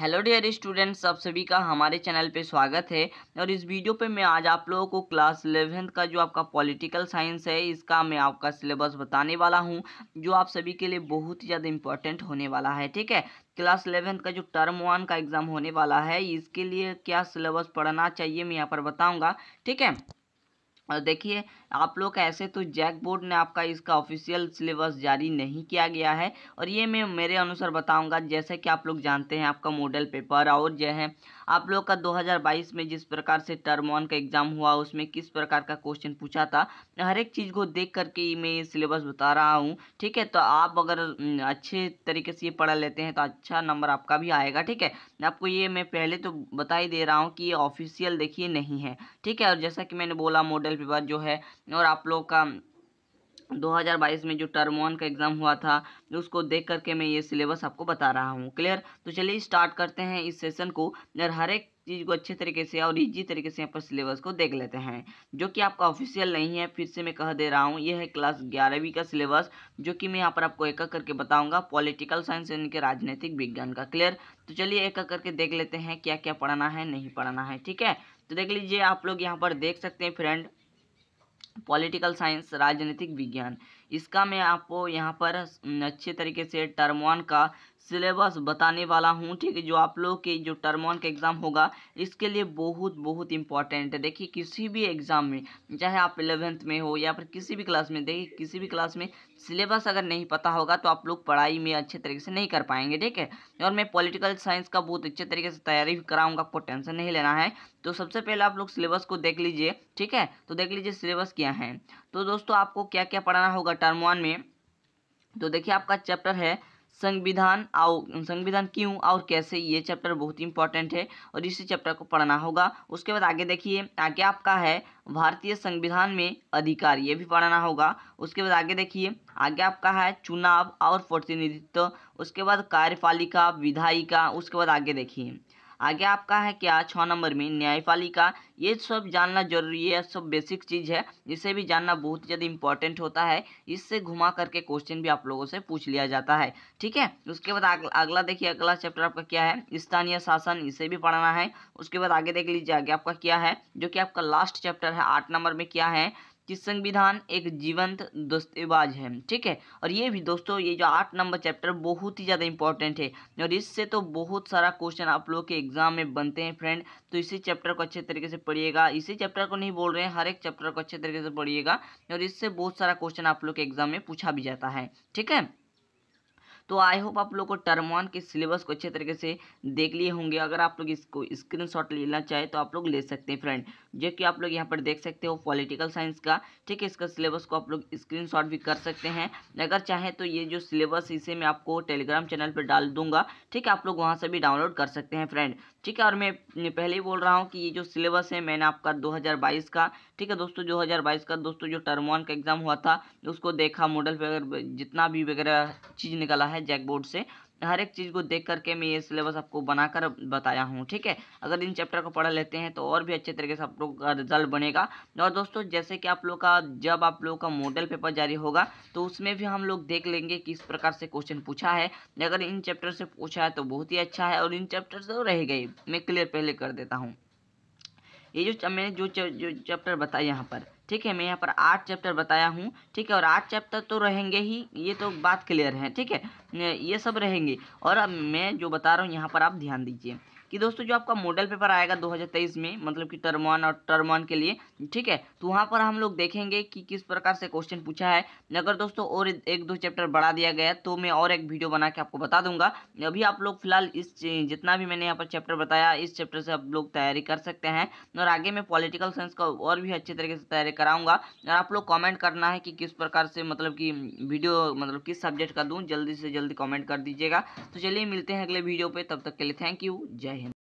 hello dear students आप सभी का हमारे चैनल पे स्वागत है और इस वीडियो पे मैं आज आप लोगों को क्लास इलेवेंथ का जो आपका पॉलिटिकल साइंस है इसका मैं आपका सिलेबस बताने वाला हूँ जो आप सभी के लिए बहुत ही ज़्यादा इंपॉर्टेंट होने वाला है ठीक है क्लास इलेवेंथ का जो टर्म वन का एग्ज़ाम होने वाला है इसके लिए क्या सिलेबस पढ़ना चाहिए मैं यहाँ पर बताऊँगा ठीक है और देखिए आप लोग ऐसे तो जैक बोर्ड ने आपका इसका ऑफिशियल सिलेबस जारी नहीं किया गया है और ये मैं मेरे अनुसार बताऊंगा जैसे कि आप लोग जानते हैं आपका मॉडल पेपर और जो है आप लोग का 2022 में जिस प्रकार से टर्म वन का एग्ज़ाम हुआ उसमें किस प्रकार का क्वेश्चन पूछा था हर एक चीज़ को देख करके मैं ये सिलेबस बता रहा हूँ ठीक है तो आप अगर अच्छे तरीके से ये पढ़ा लेते हैं तो अच्छा नंबर आपका भी आएगा ठीक है आपको ये मैं पहले तो बता ही दे रहा हूँ कि ये ऑफिशियल देखिए नहीं है ठीक है और जैसा कि मैंने बोला मॉडल उसके बाद जो है और आप लोग का 2022 में जो टर्म वन का एग्ज़ाम हुआ था उसको देख करके मैं ये सिलेबस आपको बता रहा हूँ क्लियर तो चलिए स्टार्ट करते हैं इस सेशन को और हर एक चीज़ को अच्छे तरीके से और इजी तरीके से यहाँ पर सिलेबस को देख लेते हैं जो कि आपका ऑफिशियल नहीं है फिर से मैं कह दे रहा हूँ ये है क्लास ग्यारहवीं का सिलेबस जो कि मैं यहाँ पर आपको एक एक करके बताऊँगा पॉलिटिकल साइंस यानी कि राजनीतिक विज्ञान का क्लियर तो चलिए एक एक करके देख लेते हैं क्या क्या पढ़ना है नहीं पढ़ना है ठीक है तो देख लीजिए आप लोग यहाँ पर देख सकते हैं फ्रेंड पॉलिटिकल साइंस राजनीतिक विज्ञान इसका मैं आपको यहाँ पर अच्छे तरीके से टर्म वन का सिलेबस बताने वाला हूँ ठीक है जो आप लोग के जो टर्म वन का एग्ज़ाम होगा इसके लिए बहुत बहुत इंपॉर्टेंट है देखिए किसी भी एग्ज़ाम में चाहे आप इलेवेंथ में हो या फिर किसी भी क्लास में देखिए किसी भी क्लास में सिलेबस अगर नहीं पता होगा तो आप लोग पढ़ाई में अच्छे तरीके से नहीं कर पाएंगे ठीक है और मैं पॉलिटिकल साइंस का बहुत अच्छे तरीके से तैयारी भी कराऊंगा आपको टेंशन नहीं लेना है तो सबसे पहले आप लोग सिलेबस को देख लीजिए ठीक है तो देख लीजिए सिलेबस क्या है तो दोस्तों आपको क्या क्या पढ़ाना होगा टर्म वन में तो देखिए आपका चैप्टर है संविधान आओ संविधान क्यों और कैसे ये चैप्टर बहुत इंपॉर्टेंट है और इसी चैप्टर को पढ़ना होगा उसके बाद आगे देखिए आगे आपका है भारतीय संविधान में अधिकार ये भी पढ़ना होगा उसके बाद आगे देखिए आगे आपका है चुनाव और प्रतिनिधित्व उसके बाद कार्यपालिका विधायिका उसके बाद आगे देखिए आगे आपका है क्या छः नंबर में न्यायपालिका ये सब जानना जरूरी है सब बेसिक चीज़ है इसे भी जानना बहुत ज़्यादा इंपॉर्टेंट होता है इससे घुमा करके क्वेश्चन भी आप लोगों से पूछ लिया जाता है ठीक है उसके बाद अगला देखिए अगला चैप्टर आपका क्या है स्थानीय शासन इसे भी पढ़ना है उसके बाद आगे देख लीजिए आगे आपका क्या है जो कि आपका लास्ट चैप्टर है आठ नंबर में क्या है कि संविधान एक जीवंत दस्तेबाज है ठीक है और ये भी दोस्तों ये जो आठ नंबर चैप्टर बहुत ही ज़्यादा इंपॉर्टेंट है और इससे तो बहुत सारा क्वेश्चन आप लोग के एग्जाम में बनते हैं फ्रेंड तो इसी चैप्टर को अच्छे तरीके से पढ़िएगा इसी चैप्टर को नहीं बोल रहे हैं हर एक चैप्टर को अच्छे तरीके से पढ़िएगा और इससे बहुत सारा क्वेश्चन आप लोग के एग्जाम में पूछा भी जाता है ठीक है तो आई होप आप लोग को टर्म वन के सिलेबस को अच्छे तरीके से देख लिए होंगे अगर आप लोग इसको स्क्रीन शॉट लेना चाहे तो आप लोग ले सकते हैं फ्रेंड जो कि आप लोग यहाँ पर देख सकते हो पॉलिटिकल साइंस का ठीक है इसका सिलेबस को आप लोग स्क्रीन शॉट भी कर सकते हैं अगर चाहें तो ये जो सिलेबस इसे मैं आपको टेलीग्राम चैनल पर डाल दूंगा ठीक है आप लोग वहाँ से भी डाउनलोड कर सकते हैं फ्रेंड ठीक है और मैं पहले ही बोल रहा हूँ कि ये जो सिलेबस है मैंने आपका दो का ठीक है दोस्तों जो हज़ार बाईस का दोस्तों जो टर्म वन का एग्ज़ाम हुआ था उसको देखा मॉडल वगैरह जितना भी वगैरह चीज़ निकला है जैक बोर्ड से हर एक चीज़ को देख करके मैं ये सिलेबस आपको बनाकर बताया हूँ ठीक है अगर इन चैप्टर को पढ़ लेते हैं तो और भी अच्छे तरीके से आप लोग का रिजल्ट बनेगा और दोस्तों जैसे कि आप लोग का जब आप लोग का मॉडल पेपर जारी होगा तो उसमें भी हम लोग देख लेंगे कि इस प्रकार से क्वेश्चन पूछा है अगर इन चैप्टर से पूछा है तो बहुत ही अच्छा है और इन चैप्टर से तो रह गई मैं क्लियर पहले कर देता हूँ ये जो मैंने जो जो चैप्टर बताया यहाँ पर ठीक है मैं यहाँ पर आठ चैप्टर बताया हूँ ठीक है और आठ चैप्टर तो रहेंगे ही ये तो बात क्लियर है ठीक है ये सब रहेंगे और अब मैं जो बता रहा हूँ यहाँ पर आप ध्यान दीजिए कि दोस्तों जो आपका मॉडल पेपर आएगा 2023 में मतलब कि टर्म वन और टर्म वन के लिए ठीक है तो वहाँ पर हम लोग देखेंगे कि किस प्रकार से क्वेश्चन पूछा है अगर दोस्तों और एक दो चैप्टर बढ़ा दिया गया तो मैं और एक वीडियो बना के आपको बता दूंगा अभी आप लोग फिलहाल इस जितना भी मैंने यहाँ पर चैप्टर बताया इस चैप्टर से आप लोग तैयारी कर सकते हैं और आगे मैं पॉलिटिकल साइंस का और भी अच्छे तरीके से तैयारी कराऊंगा और आप लोग कॉमेंट करना है कि किस प्रकार से मतलब कि वीडियो मतलब किस सब्जेक्ट का दूँ जल्दी से जल्दी कॉमेंट कर दीजिएगा तो चलिए मिलते हैं अगले वीडियो पर तब तक के लिए थैंक यू जय